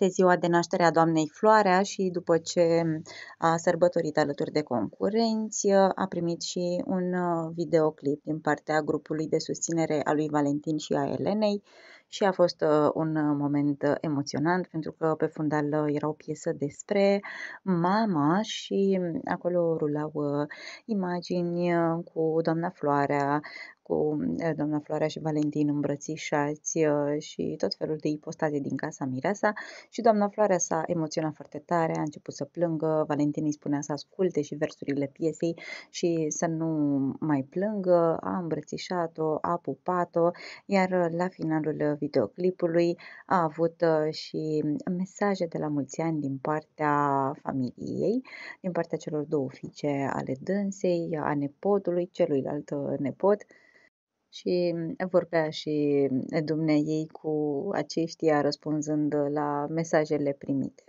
este ziua de naștere a doamnei Floarea și după ce a sărbătorit alături de concurenți, a primit și un uh, videoclip din partea grupului de susținere a lui Valentin și a Elenei și a fost uh, un uh, moment emoționant pentru că pe fundal era o piesă despre mama și acolo rulau imagini cu doamna Floarea, cu eh, doamna Floarea și Valentin îmbrățișați eh, și tot felul de ipostaze din casa Mireasa și doamna Floarea s-a emoționat foarte tare, a început să plângă, Valentin îi spunea să asculte și versurile piesei și să nu mai plângă, a îmbrățișat-o, a pupat-o, iar la finalul videoclipului a avut eh, și mesaje de la mulți ani din partea familiei, din partea celor două fiice ale dânsei, a nepotului, celuilalt nepot, și mm, vorbea și mm, ei cu aceștia răspunzând uh, la mesajele primite.